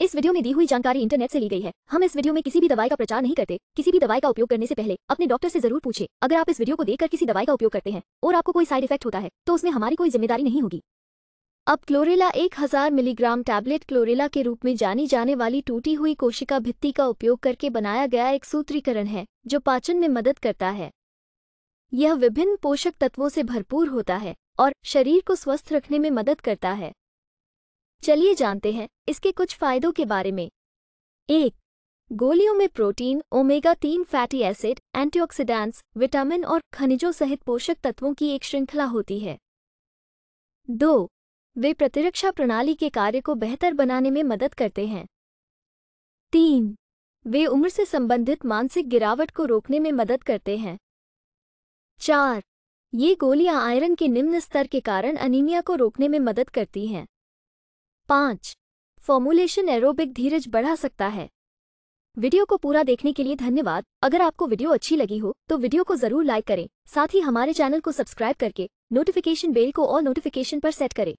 इस वीडियो में दी हुई जानकारी इंटरनेट से ली गई है हम इस वीडियो में किसी भी दवाई का प्रचार नहीं करते किसी भी दवाई का उपयोग करने से पहले अपने डॉक्टर से जरूर पूछे अगर आप इस वीडियो को देखकर किसी दवाई का उपयोग करते हैं और आपको कोई साइड इफेक्ट होता है तो उसमें हमारी कोई जिम्मेदारी नहीं होगी अब क्लोरेला एक मिलीग्राम टैबलेट क्लोरेला के रूप में जानी जाने वाली टूटी हुई कोशिका भित्ति का उपयोग करके बनाया गया एक सूत्रीकरण है जो पाचन में मदद करता है यह विभिन्न पोषक तत्वों से भरपूर होता है और शरीर को स्वस्थ रखने में मदद करता है चलिए जानते हैं इसके कुछ फायदों के बारे में एक गोलियों में प्रोटीन ओमेगा तीन फैटी एसिड एंटीऑक्सीडेंट्स, विटामिन और खनिजों सहित पोषक तत्वों की एक श्रृंखला होती है दो वे प्रतिरक्षा प्रणाली के कार्य को बेहतर बनाने में मदद करते हैं तीन वे उम्र से संबंधित मानसिक गिरावट को रोकने में मदद करते हैं चार ये गोलियां आयरन के निम्न स्तर के कारण अनीमिया को रोकने में मदद करती हैं पाँच फॉर्मुलेशन एरोबिक धीरज बढ़ा सकता है वीडियो को पूरा देखने के लिए धन्यवाद अगर आपको वीडियो अच्छी लगी हो तो वीडियो को जरूर लाइक करें साथ ही हमारे चैनल को सब्सक्राइब करके नोटिफिकेशन बेल को और नोटिफिकेशन पर सेट करें